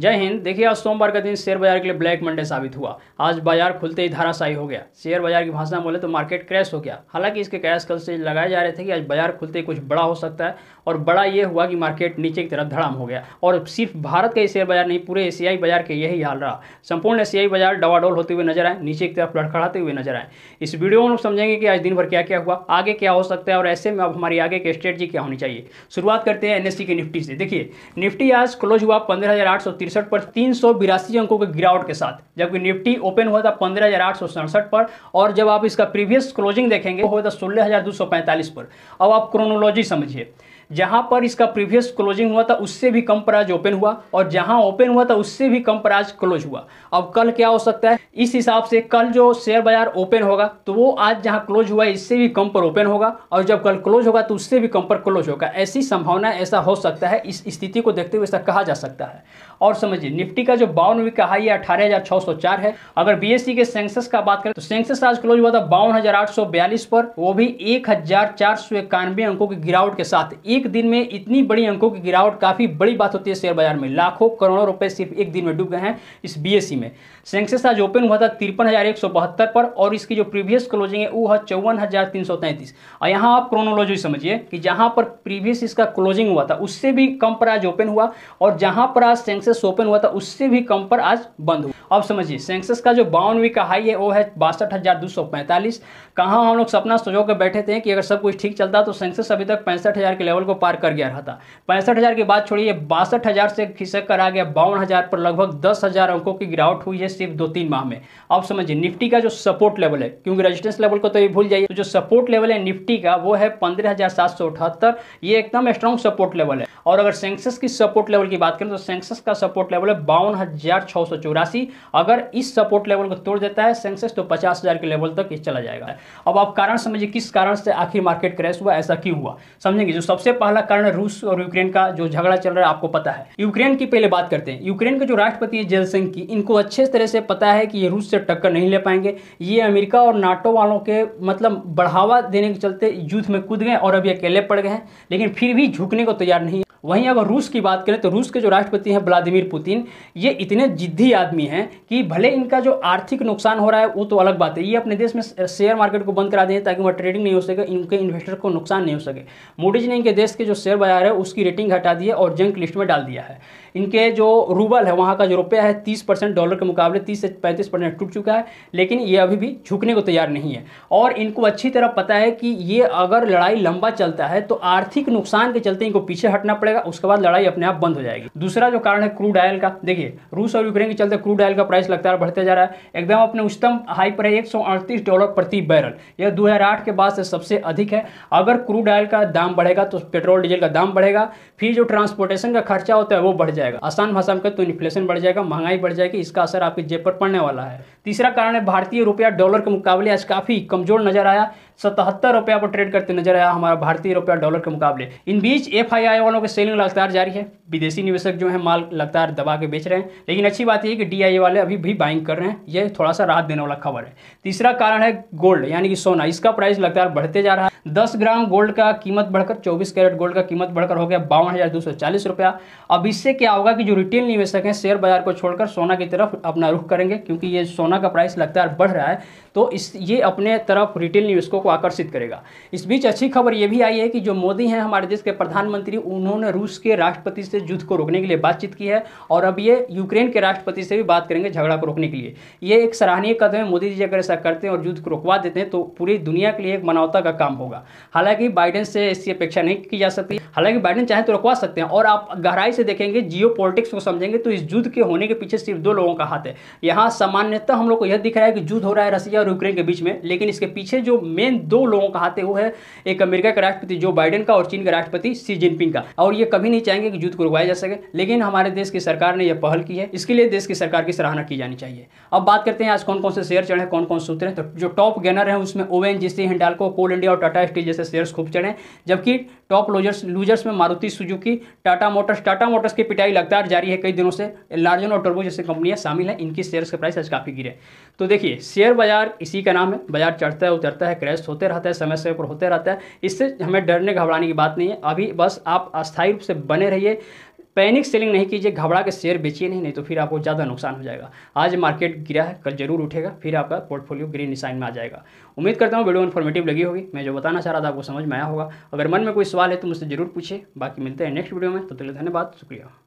जय हिंद देखिए आज सोमवार का दिन शेयर बाजार के लिए ब्लैक मंडे साबित हुआ आज बाजार खुलते ही धाराशाही हो गया शेयर बाजार की भाषा बोले तो मार्केट क्रैश हो गया हालांकि इसके क्रैश कल से लगाए जा रहे थे कि आज बाजार खुलते ही कुछ बड़ा हो सकता है और बड़ा ये हुआ कि मार्केट नीचे की तरफ धड़ाम हो गया और सिर्फ भारत का ही शेयर बाजार नहीं पूरे एशियाई बाजार के यही हाल रहा संपूर्ण एशियाई बाजार डवाडोल होते हुए नजर आए नीचे की तरफ लड़खड़ाते हुए नजर आए इस वीडियो में हम समझेंगे कि आज दिन भर क्या क्या हुआ आगे क्या हो सकता है और ऐसे में अब हमारी आगे की स्ट्रेटजी क्या होनी चाहिए शुरुआत करते हैं एनएससी के निफ्टी से देखिए निफ्टी आज क्लोज हुआ पंद्रह तिरसठ पर तीन सौ बिरासी अंकों के गिरावट के साथ जबकि निफ्टी ओपन हुआ था पंद्रह हज़ार आठ सौ सड़सठ पर और जब आप इसका प्रीवियस क्लोजिंग देखेंगे हुआ था सोलह हज़ार दो सौ पैंतालीस पर अब आप क्रोनोलॉजी समझिए जहां पर इसका प्रीवियस क्लोजिंग हुआ था उससे भी कम प्राइज ओपन हुआ और जहां ओपन हुआ था उससे भी कम प्राइज क्लोज हुआ अब कल क्या हो सकता है इस हिसाब से कल जो शेयर बाजार ओपन होगा तो वो आज जहां क्लोज हुआ इससे भी कम पर ओपन होगा और जब कल क्लोज होगा तो उससे भी कम पर क्लोज होगा ऐसी संभावना ऐसा हो सकता है इस स्थिति को देखते हुए ऐसा कहा जा सकता है और समझिए निफ्टी का जो बावनवी का हाई सौ अठारह है अगर बीएससी e के सेंसेस का बात करें तो सेंसेस आज क्लोज हुआ था बावन पर वो भी एक अंकों की गिरावट के साथ एक एक दिन में इतनी बड़ी अंकों की गिरावट काफ़ी बड़ी बात होती है शेयर बाजार में लाखों करोड़ों रुपए सिर्फ एक दिन में डूब गए हैं इस बीएससी e में सेंसेक्स आज ओपन हुआ था तिरपन पर और इसकी जो प्रीवियस क्लोजिंग है वो है चौवन और यहाँ आप क्रोनोलॉजी समझिए कि जहाँ पर प्रीवियस इसका क्लोजिंग हुआ था उससे भी कम पर आज ओपन हुआ और जहाँ पर आज सेंसेक्स ओपन हुआ था उससे भी कम पर आज बंद हुआ अब समझिए सेंसेक्स का जो बावनवी का हाई है वो है बासठ हज़ार दो सौ पैंतालीस कहाँ हम लोग सपना सजो कर बैठे थे कि अगर सब कुछ ठीक चलता तो सेंसेक्स अभी तक पैंसठ हज़ार के लेवल को पार कर गया रहता था पैंसठ हज़ार की बात छोड़िए बासठ हज़ार से खिसक कर आ गया बावन हज़ार पर लगभग दस हज़ार अंकों की गिरावट हुई है सिर्फ दो तीन माह में अब समझिए निफ्टी का जो सपोर्ट लेवल है क्योंकि रजिस्टेंस लेवल को तो ये भूल जाइए तो जो सपोर्ट लेवल है निफ्टी का वो है पंद्रह हज़ार सात सौ अठहत्तर ये एकदम स्ट्रॉन्ग सपोर्ट लेवल है और अगर सेंसेक्स की सपोर्ट लेवल की बात करें तो सेंसेक्स का सपोर्ट लेवल है बावन हज़ार छः सौ चौरासी अगर इस सपोर्ट लेवल को तोड़ देता है सेंसेक्स तो पचास हज़ार के लेवल तक ये चला जाएगा अब आप कारण समझिए किस कारण से आखिर मार्केट क्रैश हुआ ऐसा क्यों हुआ समझेंगे जो सबसे पहला कारण रूस और यूक्रेन का जो झगड़ा चल रहा है आपको पता है यूक्रेन की पहले बात करते हैं यूक्रेन के जो राष्ट्रपति है जेलसिंह की इनको अच्छे तरह से पता है कि ये रूस से टक्कर नहीं ले पाएंगे ये अमेरिका और नाटो वालों के मतलब बढ़ावा देने के चलते युद्ध में कूद गए और अभी अकेले पड़ गए हैं लेकिन फिर भी झुकने को तैयार नहीं वहीं अगर रूस की बात करें तो रूस के जो राष्ट्रपति हैं व्लादिमीर पुतिन ये इतने जिद्दी आदमी हैं कि भले इनका जो आर्थिक नुकसान हो रहा है वो तो अलग बात है ये अपने देश में शेयर मार्केट को बंद करा दें ताकि वहाँ ट्रेडिंग नहीं हो सके इनके इन्वेस्टर को नुकसान नहीं हो सके मोदी जी ने इनके देश के जो शेयर बाजार है उसकी रेटिंग हटा दी है और जंक लिस्ट में डाल दिया है इनके जो रूबल है वहाँ का जो रुपया है तीस परसेंट डॉलर के मुकाबले तीस से पैंतीस परसेंट टूट चुका है लेकिन ये अभी भी झुकने को तैयार नहीं है और इनको अच्छी तरह पता है कि ये अगर लड़ाई लंबा चलता है तो आर्थिक नुकसान के चलते इनको पीछे हटना पड़ेगा उसके बाद लड़ाई अपने आप बंद हो जाएगी दूसरा जो कारण है क्रूड ऑयल का देखिए रूस और यूक्रेन के चलते क्रूड ऑयल का प्राइस लगातार बढ़ते जा रहा है एकदम अपने उच्चतम हाई पर है एक डॉलर प्रति बैरल यह दो के बाद से सबसे अधिक है अगर क्रूड ऑयल का दाम बढ़ेगा तो पेट्रोल डीजल का दाम बढ़ेगा फिर जो ट्रांसपोर्टेशन का खर्चा होता है वो बढ़ जाएगा आसान भाषा में कहें तो इन्फ्लेशन बढ़ जाएगा महंगाई बढ़ जाएगी इसका असर आपके जेब पर पड़ने वाला है तीसरा कारण है भारतीय रुपया डॉलर के मुकाबले आज काफ़ी कमजोर नजर आया सतहत्तर रुपया पर ट्रेड करते नजर आया हमारा भारतीय रुपया डॉलर के मुकाबले इन बीच एफ वालों के सेलिंग लगातार जारी है विदेशी निवेशक जो है माल लगातार दबा के बेच रहे हैं लेकिन अच्छी बात यह है कि डी वाले अभी भी बाइंग कर रहे हैं यह थोड़ा सा राहत देने वाला खबर है तीसरा कारण है गोल्ड यानी कि सोना इसका प्राइस लगातार बढ़ते जा रहा है दस ग्राम गोल्ड का कीमत बढ़कर चौबीस कैरेट गोल्ड का कीमत बढ़कर हो गया बावन रुपया अब इससे क्या क्या होगा कि जो रिटेल निवेशक हैं शेयर बाजार को छोड़कर सोना की तरफ अपना रुख करेंगे क्योंकि ये सोना का प्राइस लगातार बढ़ रहा है तो इस ये अपने तरफ रिटेल निवेशकों को आकर्षित करेगा इस बीच अच्छी खबर ये भी आई है कि जो मोदी हैं हमारे देश के प्रधानमंत्री उन्होंने रूस के राष्ट्रपति से युद्ध को रोकने के लिए बातचीत की है और अब ये यूक्रेन के राष्ट्रपति से भी बात करेंगे झगड़ा को रोकने के लिए ये एक सराहनीय कदम है मोदी जी अगर ऐसा करते हैं और युद्ध को रोकवा देते हैं तो पूरी दुनिया के लिए एक मानवता का काम होगा हालांकि बाइडेन से इसकी अपेक्षा नहीं की जा सकती हालांकि बाइडेन चाहे तो रुकवा सकते हैं और आप गहराई से देखेंगे जी जियो को समझेंगे तो इस युद्ध के होने के पीछे सिर्फ दो लोगों का हाथ है यहाँ सामान्यतः हम लोग को यह दिख रहा है कि युद्ध हो रहा है रसिया और यूक्रेन के बीच में लेकिन इसके पीछे जो मेन दो लोगों का हाथ है वो है एक अमेरिका का राष्ट्रपति जो बाइडन का और चीन का राष्ट्रपति शी जिनपिंग का और ये कभी नहीं चाहेंगे कि युद्ध को रुकवाया जा सके लेकिन हमारे देश की सरकार ने यह पहल की है इसके लिए देश की सरकार की सराहना की जानी चाहिए अब बात करते हैं आज कौन कौन से शेयर चढ़े कौन कौन से उतरे तो जो टॉप गेनर है उसमें ONGC Hindalco Coal India और टाटा स्टील जैसे शेयर खूब चढ़े जबकि टॉप लूजर्स लूजर्स में Maruti Suzuki Tata Motors Tata Motors की पिटाई महंगाई लगातार जारी है कई दिनों से लार्जन और टर्बो जैसे कंपनियां शामिल हैं इनकी शेयर्स के प्राइस आज काफ़ी गिरे तो देखिए शेयर बाजार इसी का नाम है बाजार चढ़ता है उतरता है क्रैश होते रहता है समय समय पर होते रहता है इससे हमें डरने घबराने की बात नहीं है अभी बस आप अस्थायी रूप से बने रहिए पैनिक सेलिंग नहीं कीजिए घबरा के शेयर बेचिए नहीं नहीं तो फिर आपको ज़्यादा नुकसान हो जाएगा आज मार्केट गिरा है कल जरूर उठेगा फिर आपका पोर्टफोलियो ग्रीन निशाइन में आ जाएगा उम्मीद करता हूँ वीडियो इन्फॉर्मेटिव लगी होगी मैं जो बताना चाह रहा था आपको समझ में आया होगा अगर मन में कोई सवाल है तो मुझसे जरूर पूछे बाकी मिलते हैं नेक्स्ट वीडियो में तो चलिए धन्यवाद शुक्रिया